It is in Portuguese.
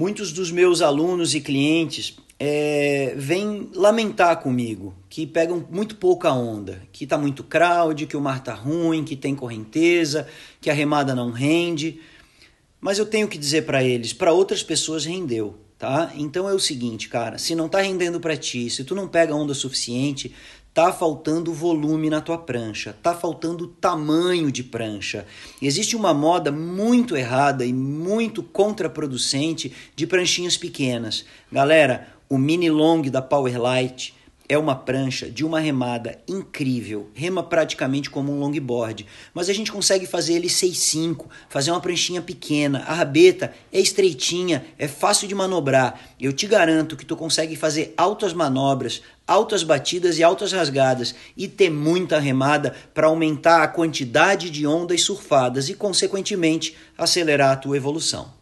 Muitos dos meus alunos e clientes é, vêm lamentar comigo que pegam muito pouca onda, que está muito crowd, que o mar está ruim, que tem correnteza, que a remada não rende. Mas eu tenho que dizer para eles, para outras pessoas rendeu, tá? Então é o seguinte, cara, se não tá rendendo para ti, se tu não pega onda suficiente, tá faltando volume na tua prancha, tá faltando tamanho de prancha. Existe uma moda muito errada e muito contraproducente de pranchinhas pequenas. Galera, o mini long da Powerlite, é uma prancha de uma remada incrível, rema praticamente como um longboard, mas a gente consegue fazer ele 6,5, fazer uma pranchinha pequena, a rabeta é estreitinha, é fácil de manobrar. Eu te garanto que tu consegue fazer altas manobras, altas batidas e altas rasgadas e ter muita remada para aumentar a quantidade de ondas surfadas e, consequentemente, acelerar a tua evolução.